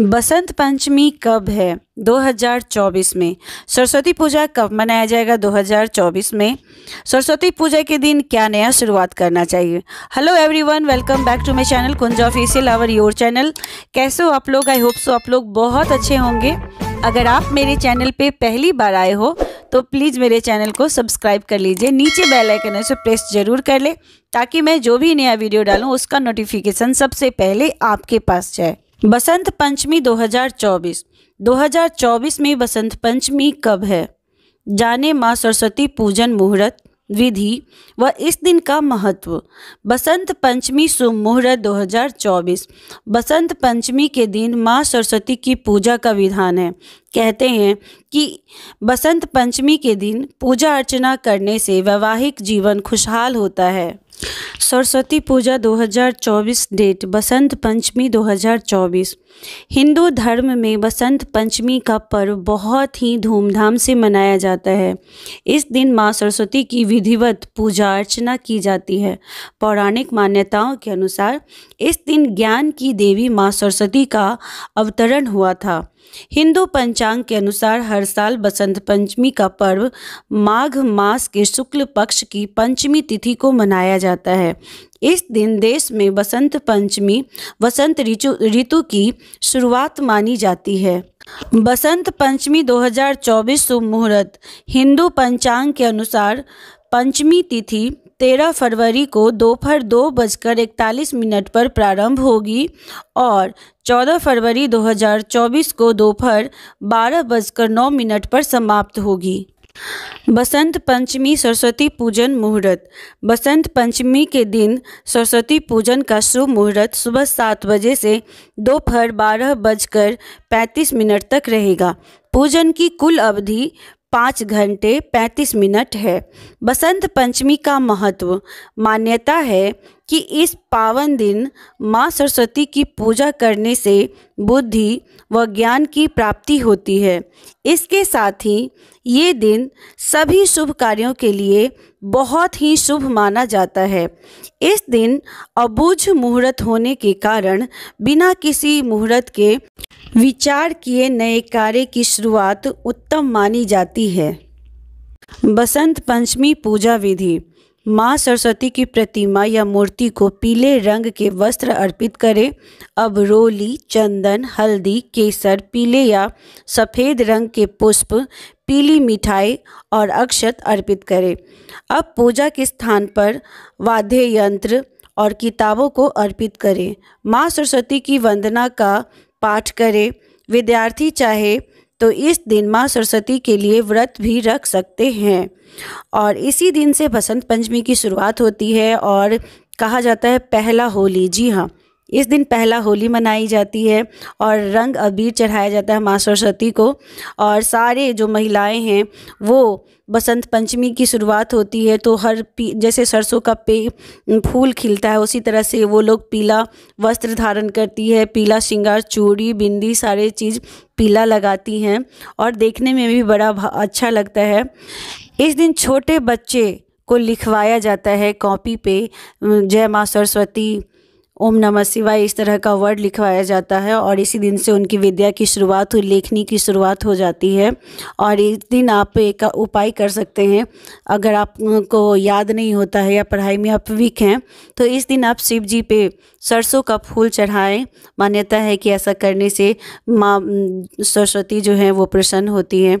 बसंत पंचमी कब है 2024 में सरस्वती पूजा कब मनाया जाएगा 2024 में सरस्वती पूजा के दिन क्या नया शुरुआत करना चाहिए hello everyone welcome back to my channel Kunj official our your channel कैसे हो आप लोग आई होप सो आप लोग बहुत अच्छे होंगे अगर आप मेरे चैनल पे पहली बार आए हो तो प्लीज़ मेरे चैनल को सब्सक्राइब कर लीजिए नीचे बेल आइकन से प्रेस जरूर कर ले ताकि मैं जो भी नया वीडियो डालूँ उसका नोटिफिकेशन सबसे पहले आपके पास जाए बसंत पंचमी 2024 2024 में बसंत पंचमी कब है जाने माँ सरस्वती पूजन मुहूर्त विधि व इस दिन का महत्व बसंत पंचमी शुभ मुहूर्त 2024 बसंत पंचमी के दिन माँ सरस्वती की पूजा का विधान है कहते हैं कि बसंत पंचमी के दिन पूजा अर्चना करने से वैवाहिक जीवन खुशहाल होता है सरस्वती पूजा 2024 डेट बसंत पंचमी 2024 हिंदू धर्म में बसंत पंचमी का पर्व बहुत ही धूमधाम से मनाया जाता है इस दिन माँ सरस्वती की विधिवत पूजा अर्चना की जाती है पौराणिक मान्यताओं के अनुसार इस दिन ज्ञान की देवी माँ सरस्वती का अवतरण हुआ था हिंदू पंचांग के अनुसार हर साल बसंत पंचमी का पर्व माघ मास के शुक्ल पक्ष की पंचमी तिथि को मनाया जाता जाता है इस दिन देश में बसंत पंचमी बसंत ऋतु की शुरुआत मानी जाती है बसंत पंचमी 2024 शुभ मुहूर्त हिंदू पंचांग के अनुसार पंचमी तिथि 13 फरवरी को दोपहर दो, दो बजकर इकतालीस मिनट पर प्रारंभ होगी और 14 फरवरी 2024 को दोपहर बारह बजकर नौ मिनट पर समाप्त होगी बसंत पंचमी सरस्वती पूजन मुहूर्त बसंत पंचमी के दिन सरस्वती पूजन का शुभ मुहूर्त सुबह सात बजे से दोपहर बारह बजकर पैंतीस मिनट तक रहेगा पूजन की कुल अवधि पाँच घंटे पैंतीस मिनट है बसंत पंचमी का महत्व मान्यता है कि इस पावन दिन माँ सरस्वती की पूजा करने से बुद्धि व ज्ञान की प्राप्ति होती है इसके साथ ही ये दिन सभी शुभ कार्यों के लिए बहुत ही शुभ माना जाता है इस दिन अबूझ मुहूर्त होने के कारण बिना किसी मुहूर्त के विचार किए नए कार्य की शुरुआत उत्तम मानी जाती है बसंत पंचमी पूजा विधि माँ सरस्वती की प्रतिमा या मूर्ति को पीले रंग के वस्त्र अर्पित करें अब रोली चंदन हल्दी केसर पीले या सफ़ेद रंग के पुष्प पीली मिठाई और अक्षत अर्पित करें अब पूजा के स्थान पर वाद्य यंत्र और किताबों को अर्पित करें माँ सरस्वती की वंदना का पाठ करें विद्यार्थी चाहे तो इस दिन माँ सरस्वती के लिए व्रत भी रख सकते हैं और इसी दिन से बसंत पंचमी की शुरुआत होती है और कहा जाता है पहला होली जी हाँ इस दिन पहला होली मनाई जाती है और रंग अबीर चढ़ाया जाता है माँ सरस्वती को और सारे जो महिलाएं हैं वो बसंत पंचमी की शुरुआत होती है तो हर पी जैसे सरसों का पे फूल खिलता है उसी तरह से वो लोग पीला वस्त्र धारण करती है पीला श्रृंगार चूड़ी बिंदी सारे चीज़ पीला लगाती हैं और देखने में भी बड़ा अच्छा लगता है इस दिन छोटे बच्चे को लिखवाया जाता है कॉपी पे जय माँ सरस्वती ओम नमः शिवाय इस तरह का वर्ड लिखवाया जाता है और इसी दिन से उनकी विद्या की शुरुआत हो लेखनी की शुरुआत हो जाती है और इस दिन आप एक उपाय कर सकते हैं अगर आपको याद नहीं होता है या पढ़ाई में आप वीक हैं तो इस दिन आप शिव जी पे सरसों का फूल चढ़ाएं मान्यता है कि ऐसा करने से माँ सरस्वती जो है वो प्रसन्न होती है